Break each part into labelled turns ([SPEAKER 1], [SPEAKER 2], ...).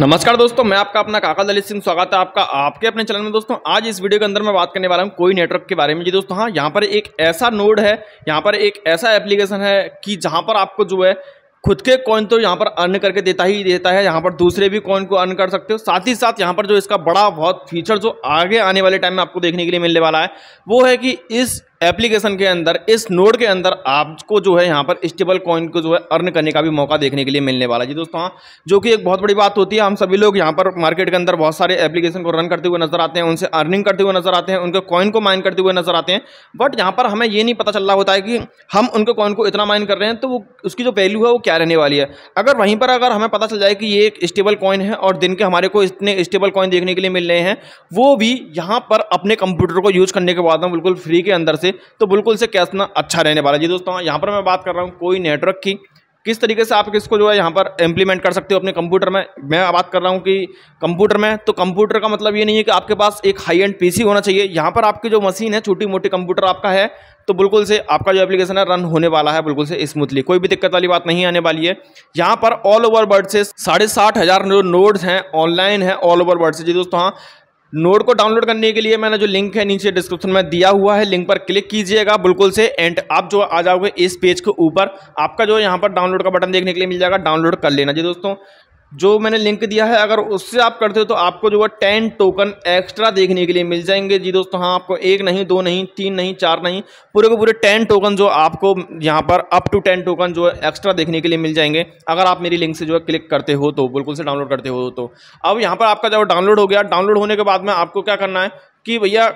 [SPEAKER 1] नमस्कार दोस्तों मैं आपका अपना काका दलित सिंह स्वागत है आपका आपके अपने चैनल में दोस्तों आज इस वीडियो के अंदर मैं बात करने वाला हूँ कोई नेटवर्क के बारे में जी दोस्तों हाँ यहाँ पर एक ऐसा नोड है यहाँ पर एक ऐसा एप्लीकेशन है कि जहाँ पर आपको जो है खुद के कॉइन तो यहाँ पर अर्न करके देता ही देता है यहाँ पर दूसरे भी कॉइन को अर्न कर सकते हो साथ ही साथ यहाँ पर जो इसका बड़ा बहुत फीचर जो आगे आने वाले टाइम में आपको देखने के लिए मिलने वाला है वो है कि इस एप्लीकेशन के अंदर इस नोड के अंदर आपको जो है यहाँ पर स्टेबल कॉइन को जो है अर्न करने का भी मौका देखने के लिए मिलने वाला है जी दोस्तों हाँ, जो कि एक बहुत बड़ी बात होती है हम सभी लोग यहाँ पर मार्केट के अंदर बहुत सारे एप्लीकेशन को रन करते हुए नजर आते हैं उनसे अर्निंग करते हुए नजर आते हैं उनके कॉइन को माइन करते हुए नजर आते हैं बट यहाँ पर हमें ये नहीं पता चल रहा होता है कि हम उनके कॉइन को इतना माइन कर रहे हैं तो वो उसकी जो वैल्यू है वो क्या रहने वाली है अगर वहीं पर अगर हमें पता चल जाए कि ये एक स्टेबल कॉइन है और दिन के हमारे को इतने स्टेबल कॉइन देखने के लिए मिल रहे हैं वो भी यहाँ पर अपने कंप्यूटर को यूज करने के बाद हम बिल्कुल फ्री के अंदर से से तो बिल्कुल से कैसना अच्छा रहने वाला जी दोस्तों यहाँ पर मैं बात कर रहा हूँ कोई नेटवर्क की किस तरीके से आप किसको जो है यहाँ पर इंप्लीमेंट कर सकते हो अपने कंप्यूटर में मैं बात कर रहा हूँ कि कंप्यूटर में तो कंप्यूटर का मतलब ये नहीं है कि आपके पास एक हाई एंड पीसी होना चाहिए यहाँ पर आपकी जो मशीन है छोटी मोटी कंप्यूटर आपका है तो बिल्कुल से आपका जो एप्लीकेशन है रन होने वाला है बिल्कुल से स्मूथली कोई भी दिक्कत वाली बात नहीं आने वाली है यहाँ पर ऑल ओवर वर्ल्ड से साढ़े साठ हज़ार जो नोड्स हैं ऑनलाइन है ऑल ओवर वर्ल्ड से जी दोस्तों हाँ नोड को डाउनलोड करने के लिए मैंने जो लिंक है नीचे डिस्क्रिप्शन में दिया हुआ है लिंक पर क्लिक कीजिएगा बिल्कुल से एंड आप जो आ जाओगे इस पेज के ऊपर आपका जो यहाँ पर डाउनलोड का बटन देखने के लिए मिल जाएगा डाउनलोड कर लेना जी दोस्तों जो मैंने लिंक दिया है अगर उससे आप करते हो तो आपको जो है टेन टोकन एक्स्ट्रा देखने के लिए मिल जाएंगे जी दोस्तों हाँ आपको एक नहीं दो नहीं तीन नहीं चार नहीं पूरे के पूरे टेन टोकन जो आपको यहाँ पर अप टू टेन टोकन जो है एक्स्ट्रा देखने के लिए मिल जाएंगे अगर आप मेरी लिंक से जो है क्लिक करते हो तो बिल्कुल से डाउनलोड करते हो तो अब यहाँ पर आपका जब डाउनलोड हो गया डाउनलोड होने के बाद में आपको क्या करना है कि भैया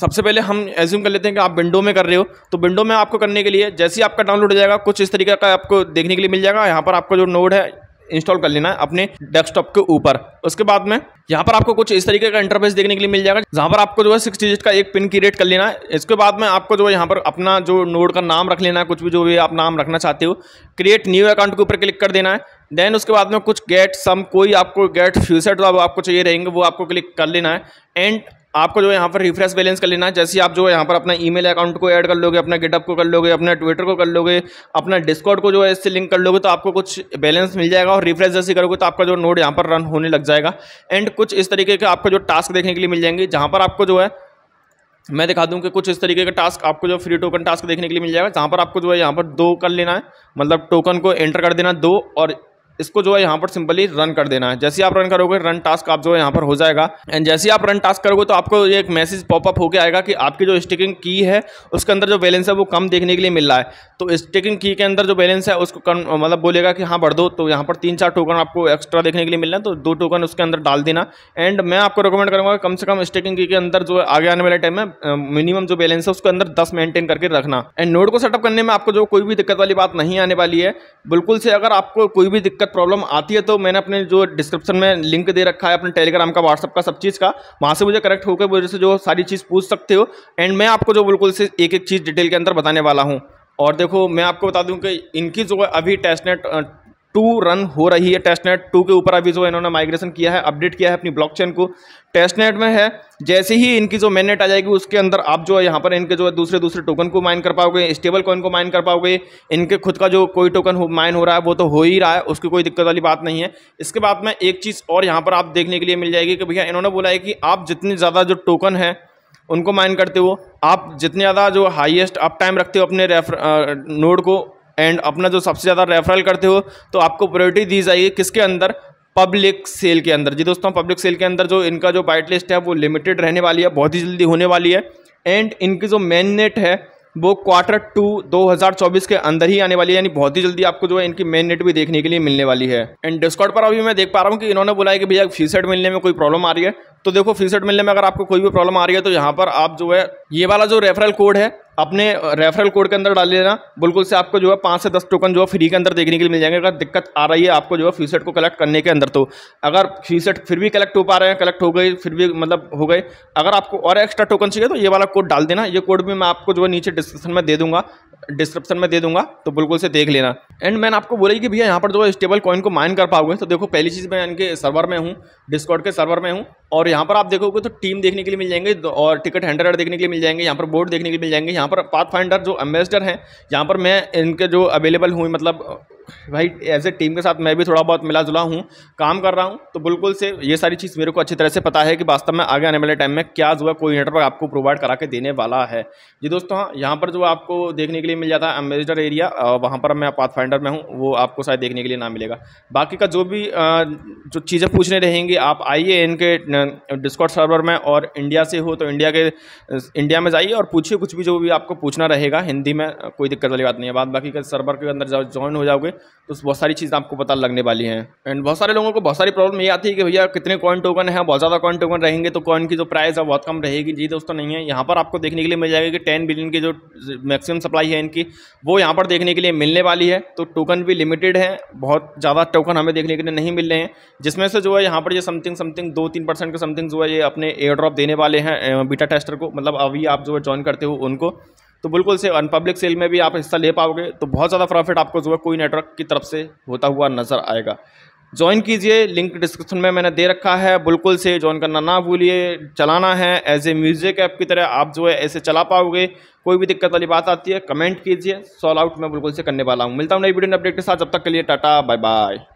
[SPEAKER 1] सबसे पहले हम एज्यूम कर लेते हैं कि आप विंडो में कर रहे हो तो विंडो में आपको करने के लिए जैसे ही आपका डाउनलोड हो जाएगा कुछ इस तरीके का आपको देखने के लिए मिल जाएगा यहाँ पर आपका जो नोड है इंस्टॉल कर लेना है अपने डेस्कटॉप के ऊपर उसके बाद में यहाँ पर आपको कुछ इस तरीके का इंटरफेस देखने के लिए मिल जाएगा जहाँ पर आपको जो है सिक्स डिजिट का एक पिन क्रिएट कर लेना है इसके बाद में आपको जो है यहाँ पर अपना जो नोड का नाम रख लेना है कुछ भी जो भी आप नाम रखना चाहते हो क्रिएट न्यू अकाउंट के ऊपर क्लिक कर देना है देन उसके बाद में कुछ गेट सम कोई आपको गेट फ्यूचर जो आपको चाहिए रहेंगे वो आपको क्लिक कर लेना है एंड आपको जो यहाँ पर रिफ्रेश बैलेंस कर लेना है जैसे आप जो यहाँ पर अपना ईमेल अकाउंट को ऐड कर लोगे अपना गेटअप को कर लोगे अपने ट्विटर को कर लोगे अपना डिस्कॉर्ड को जो है इससे लिंक कर लोगे तो आपको कुछ बैलेंस मिल जाएगा और रिफ्रेश जैसे करोगे तो आपका जो नोड यहाँ पर रन होने लग जाएगा एंड कुछ इस तरीके के आपको जो टास्क देखने के लिए मिल जाएंगे जहाँ पर आपको जो है मैं दिखा दूँ कि कुछ इस तरीके का टास्क आपको जो फ्री टोकन टास्क देखने के लिए मिल जाएगा जहाँ पर आपको जो है यहाँ पर दो कर लेना है मतलब टोकन को एंटर कर देना दो और इसको जो है यहाँ पर सिंपली रन कर देना है जैसे आप रन करोगे रन टास्क आप जो है यहाँ पर हो जाएगा एंड जैसे आप रन टास्क करोगे तो आपको एक मैसेज पॉपअप होकर आएगा कि आपकी जो स्टिकिंग की है उसके अंदर जो बैलेंस है वो कम देखने के लिए मिल रहा है तो स्टिकिंग की के अंदर जो बैलेंस है उसको कम मतलब बोलेगा कि हाँ बढ़ दो तो यहाँ पर तीन चार टोकन आपको एक्स्ट्रा देखने के लिए मिल रहा है तो दो टोकन उसके अंदर डाल देना एंड मैं आपको रिकमेंड करूँगा कम से कम स्टिकिंग की के अंदर जो आगे आने वाले टाइम में मिनिमम जो बैलेंस है उसके अंदर दस मेंटेन करके रखना एंड नोट को सेटअप करने में आपको जो कोई भी दिक्कत वाली बात नहीं आने वाली है बिल्कुल से अगर आपको कोई भी दिक्कत दिक्कत प्रॉब्लम आती है तो मैंने अपने जो डिस्क्रिप्शन में लिंक दे रखा है अपने टेलीग्राम का व्हाट्सअप का सब चीज़ का वहाँ से मुझे करेक्ट होकर मुझे से जो सारी चीज़ पूछ सकते हो एंड मैं आपको जो बिल्कुल से एक एक चीज़ डिटेल के अंदर बताने वाला हूँ और देखो मैं आपको बता दूं कि इनकी जो अभी टेस्टनेट टू रन हो रही है टेस्टनेट टू के ऊपर अभी जो इन्होंने माइग्रेशन किया है अपडेट किया है अपनी ब्लॉकचेन को टेस्टनेट में है जैसे ही इनकी जो मेननेट आ जाएगी उसके अंदर आप जो है यहाँ पर इनके जो है दूसरे दूसरे टोकन को माइन कर पाओगे स्टेबल कॉइन को माइन कर पाओगे इनके खुद का जो कोई टोकन हो माइन हो रहा है वो तो हो ही रहा है उसकी कोई दिक्कत वाली बात नहीं है इसके बाद में एक चीज़ और यहाँ पर आप देखने के लिए मिल जाएगी कि भैया इन्होंने बोला है कि आप जितने ज़्यादा जो टोकन है उनको माइन करते हो आप जितने ज़्यादा जो हाईएस्ट आप टाइम रखते हो अपने रेफर नोड को एंड अपना जो सबसे ज़्यादा रेफरल करते हो तो आपको प्रायोरिटी दी जाएगी किसके अंदर पब्लिक सेल के अंदर जी दोस्तों पब्लिक सेल के अंदर जो इनका जो बाइट लिस्ट है वो लिमिटेड रहने वाली है बहुत ही जल्दी होने वाली है एंड इनकी जो मेन नेट है वो क्वार्टर टू 2024 के अंदर ही आने वाली है यानी बहुत ही जल्दी आपको जो है इनकी मेन नेट भी देखने के लिए मिलने वाली है एंड डिस्काउंट पर अभी मैं देख पा रहा हूँ कि इन्होंने बोला है कि भैया फीसेट सेट मिलने में कोई प्रॉब्लम आ रही है तो देखो फी सेट मिलने में अगर आपको कोई भी प्रॉब्लम आ रही है तो यहाँ पर आप जो है ये वाला जो रेफरल कोड है अपने रेफरल कोड के अंदर डाल लेना बिल्कुल से आपको जो है पाँच से दस टोकन जो है फ्री के अंदर देखने के लिए मिल जाएंगे अगर दिक्कत आ रही है आपको जो है फीसेट को कलेक्ट करने के अंदर तो अगर फीसेट फिर भी कलेक्ट हो पा रहे हैं कलेक्ट हो गई फिर भी मतलब हो गए अगर आपको और एक्स्ट्रा टोकन चाहिए तो ये वाला कोड डाल देना ये कोड भी मैं आपको जो है नीचे डिस्क्रिप्शन में दे दूँगा डिस्क्रिप्शन में दे दूंगा तो बिल्कुल से देख लेना एंड मैंने आपको बोला कि भैया यहाँ पर जो स्टेबल कॉइन को माइन कर पाओगे तो देखो पहली चीज़ मैं इनके सर्वर में हूँ डिस्कॉर्ड के सर्वर में हूँ और यहाँ पर आप देखोगे तो टीम देखने के लिए मिल जाएंगे और टिकट हैंडर देखने के लिए मिल जाएंगे यहाँ पर बोर्ड देखने के लिए मिल जाएंगे यहाँ पर पाथ फाइंडर जो एम्बेसडर हैं यहाँ पर मैं इनके जो अवेलेबल हुई मतलब भाई एज ए टीम के साथ मैं भी थोड़ा बहुत मिला जुला हूँ काम कर रहा हूँ तो बिल्कुल से ये सारी चीज़ मेरे को अच्छी तरह से पता है कि वास्तव में आगे आने वाले टाइम में क्या जो है कोई नेटवर्क आपको प्रोवाइड करा के देने वाला है जी दोस्तों हाँ यहाँ पर जो आपको देखने के लिए मिल जाता है एम्बेसडर एरिया वहाँ पर मैं पाथ फाइंडर में हूँ वो आपको शायद देखने के लिए ना मिलेगा बाकी का जो भी जो चीज़ें पूछने रहेंगी आप आइए इनके डिस्कॉट सर्वर में और इंडिया से हो तो इंडिया के इंडिया में जाइए और पूछिए कुछ भी जो भी आपको पूछना रहेगा हिंदी में कोई दिक्कत वाली बात नहीं है बात बाकी का सर्वर के अंदर जाओ ज्वाइन हो जाओगे तो बहुत सारी चीज़ें आपको पता लगने वाली हैं एंड बहुत सारे लोगों को बहुत सारी प्रॉब्लम ये आती है कि भैया कितने कॉइन टोकन है बहुत ज़्यादा कॉइन टोकन रहेंगे तो कॉइन की जो प्राइस है बहुत कम रहेगी जी दोस्तों नहीं है यहाँ पर आपको देखने के लिए मिल जाएगा कि टेन बिलियन की जो मैक्सिमम सप्लाई है इनकी वो यहाँ पर देखने के लिए मिलने वाली है तो टोकन भी लिमिटेड है बहुत ज़्यादा टोकन हमें देखने के लिए नहीं मिल रहे हैं जिसमें से जो है यहाँ पर ये समथिंग समथिंग दो तीन परसेंट के समथिंग जो है ये अपने एयर ड्रॉप देने वाले हैं बीटा टेस्टर को मतलब अभी आप जो है ज्वाइन करते हो उनको तो बिल्कुल से अनपब्लिक सेल में भी आप हिस्सा ले पाओगे तो बहुत ज़्यादा प्रॉफिट आपको जो है कोई नेटवर्क की तरफ से होता हुआ नज़र आएगा ज्वाइन कीजिए लिंक डिस्क्रिप्शन में मैंने दे रखा है बिल्कुल से ज्वाइन करना ना भूलिए चलाना है एज ए म्यूज़िक ऐप की तरह आप जो है ऐसे चला पाओगे कोई भी दिक्कत वाली बात आती है कमेंट कीजिए सॉल आउट मैं बिल्कुल से करने वाला हूँ मिलता हूँ नई वीडियो अपडेट के साथ जब तक के लिए टाटा बाय बाय